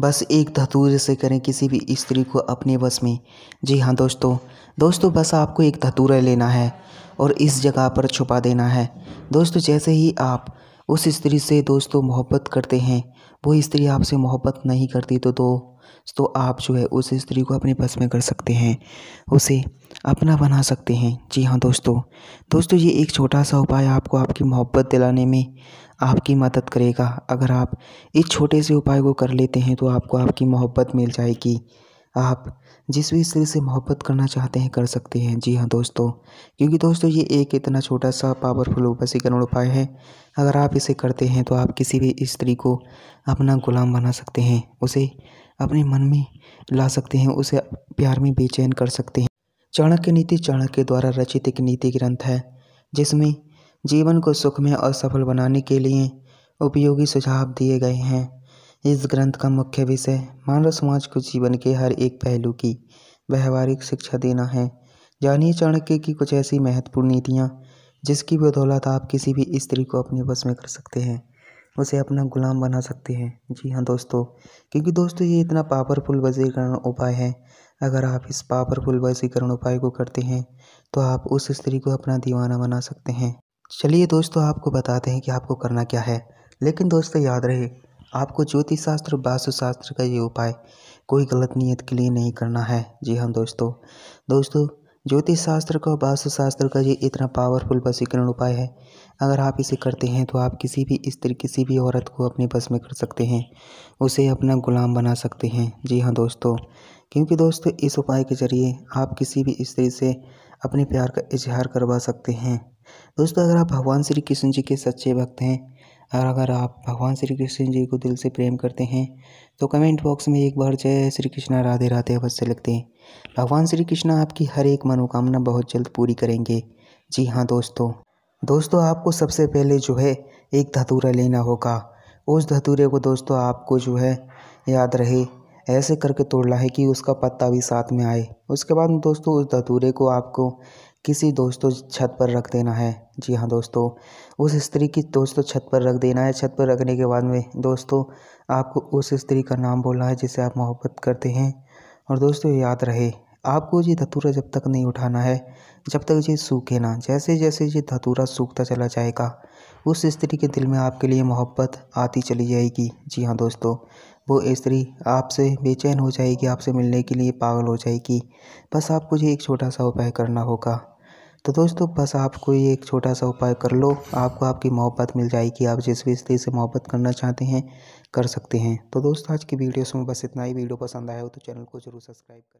बस एक धतूरे से करें किसी भी स्त्री को अपने बस में जी हाँ दोस्तों दोस्तों बस आपको एक धतूरा लेना है और इस जगह पर छुपा देना है दोस्तों जैसे ही आप उस स्त्री से दोस्तों मोहब्बत करते हैं वो स्त्री आपसे मोहब्बत नहीं करती तो दो तो आप जो है उस स्त्री को अपने बस में कर सकते हैं उसे अपना बना सकते हैं जी हाँ दोस्तों दोस्तों ये एक छोटा सा उपाय आपको आपकी मोहब्बत दिलाने में आपकी मदद करेगा अगर आप इस छोटे से उपाय को कर लेते हैं तो आपको आपकी मोहब्बत मिल जाएगी आप जिस भी स्त्री से मोहब्बत करना चाहते हैं कर सकते हैं जी हाँ दोस्तों क्योंकि दोस्तों ये एक इतना छोटा सा पावरफुल उपसीकरण उपाय है अगर आप इसे करते हैं तो आप किसी भी स्त्री को अपना गुलाम बना सकते हैं उसे अपने मन में ला सकते हैं उसे प्यार में बेचैन कर सकते हैं चाणक्य नीति चाणक्य द्वारा रचित एक नीति ग्रंथ है जिसमें जीवन को सुखमय और सफल बनाने के लिए उपयोगी सुझाव दिए गए हैं इस ग्रंथ का मुख्य विषय मानव समाज को जीवन के हर एक पहलू की व्यवहारिक शिक्षा देना है जानिए चाणक्य की कुछ ऐसी महत्वपूर्ण नीतियाँ जिसकी बदौलत आप किसी भी स्त्री को अपने बस में कर सकते हैं उसे अपना गुलाम बना सकते हैं जी हाँ दोस्तों क्योंकि दोस्तों ये इतना पावरफुल वजीकरण उपाय है अगर आप इस पावरफुल वजीकरण उपाय को करते हैं तो आप उस स्त्री को अपना दीवाना बना सकते हैं चलिए दोस्तों आपको बताते हैं कि आपको करना क्या है लेकिन दोस्तों याद रहे आपको ज्योतिष शास्त्र वास्तु शास्त्र का ये उपाय कोई गलत नीयत के लिए नहीं करना है जी हाँ दोस्तों दोस्तों ज्योतिष शास्त्र का वास्तु शास्त्र का ये इतना पावरफुल वशीकरण उपाय है अगर आप इसे करते हैं तो आप किसी भी स्त्री किसी भी औरत को अपने बस में कर सकते हैं उसे अपना गुलाम बना सकते हैं जी हाँ दोस्तों क्योंकि दोस्तों इस उपाय के ज़रिए आप किसी भी स्त्री से अपने प्यार का इजहार करवा सकते हैं दोस्तों अगर आप भगवान श्री कृष्ण जी के सच्चे भक्त हैं और अगर आप भगवान श्री कृष्ण जी को दिल से प्रेम करते हैं तो कमेंट बॉक्स में एक बार जय श्री कृष्णा राधे राधे अवश्य लिखते हैं भगवान श्री कृष्ण आपकी हर एक मनोकामना बहुत जल्द पूरी करेंगे जी हाँ दोस्तों दोस्तों आपको सबसे पहले जो है एक धतूरा लेना होगा उस धतूरे को दोस्तों आपको जो है याद रहे ऐसे करके तोड़ना है कि उसका पत्ता भी साथ में आए उसके बाद दोस्तों उस धतूरे को आपको किसी दोस्तों छत पर रख देना है जी हाँ दोस्तों उस स्त्री की दोस्तों छत पर रख देना है छत पर रखने के बाद में दोस्तों आपको उस स्त्री का नाम बोलना है जिसे आप मोहब्बत करते हैं और दोस्तों याद रहे आपको ये धतूरा जब तक नहीं उठाना है जब तक ये सूखे ना जैसे जैसे ये धतूरा सूखता चला जाएगा उस स्त्री के दिल में आपके लिए मोहब्बत आती चली जाएगी जी हाँ दोस्तों वो स्त्री आपसे बेचैन हो जाएगी आपसे मिलने के लिए पागल हो जाएगी बस आपको ये एक छोटा सा उपाय करना होगा तो दोस्तों बस आपको ये एक छोटा सा उपाय कर लो आपको आपकी मोहब्बत मिल जाएगी आप जिस भी स्त्री से मोहब्बत करना चाहते हैं कर सकते हैं तो दोस्तों आज की वीडियोस में बस इतना ही वीडियो पसंद आया हो तो चैनल को जरूर सब्सक्राइब करें